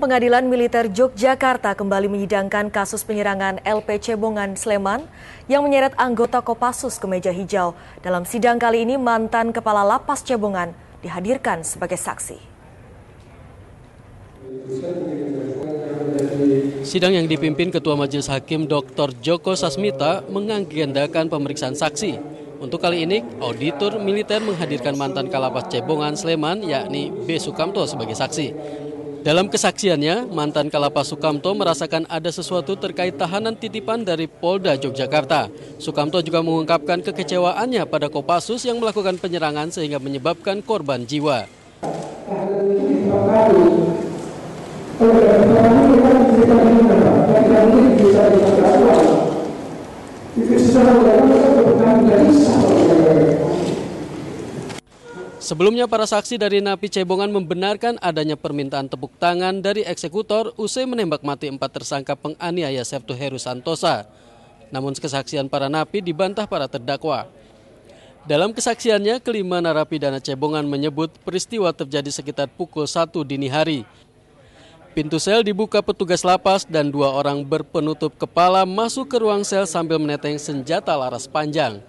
Pengadilan Militer Yogyakarta kembali menyidangkan kasus penyerangan LP Cebongan Sleman yang menyeret anggota Kopassus ke meja hijau. Dalam sidang kali ini mantan Kepala Lapas Cebongan dihadirkan sebagai saksi. Sidang yang dipimpin Ketua Majelis Hakim Dr. Joko Sasmita mengagendakan pemeriksaan saksi. Untuk kali ini, auditor militer menghadirkan mantan Kalapas Cebongan Sleman yakni B. Sukamto sebagai saksi. Dalam kesaksiannya, mantan Kalapas Sukamto merasakan ada sesuatu terkait tahanan titipan dari Polda Yogyakarta. Sukamto juga mengungkapkan kekecewaannya pada Kopassus yang melakukan penyerangan sehingga menyebabkan korban jiwa. Tahanan Sebelumnya para saksi dari Napi Cebongan membenarkan adanya permintaan tepuk tangan dari eksekutor usai menembak mati empat tersangka penganiaya Septu Heru Santosa. Namun kesaksian para napi dibantah para terdakwa. Dalam kesaksiannya, kelima narapidana Cebongan menyebut peristiwa terjadi sekitar pukul 1 dini hari. Pintu sel dibuka petugas lapas dan dua orang berpenutup kepala masuk ke ruang sel sambil meneteng senjata laras panjang.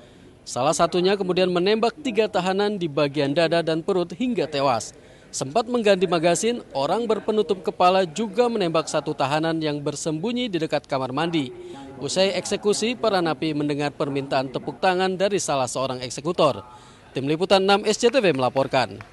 Salah satunya kemudian menembak tiga tahanan di bagian dada dan perut hingga tewas. Sempat mengganti magasin, orang berpenutup kepala juga menembak satu tahanan yang bersembunyi di dekat kamar mandi. Usai eksekusi, para napi mendengar permintaan tepuk tangan dari salah seorang eksekutor. Tim Liputan 6 SCTV melaporkan.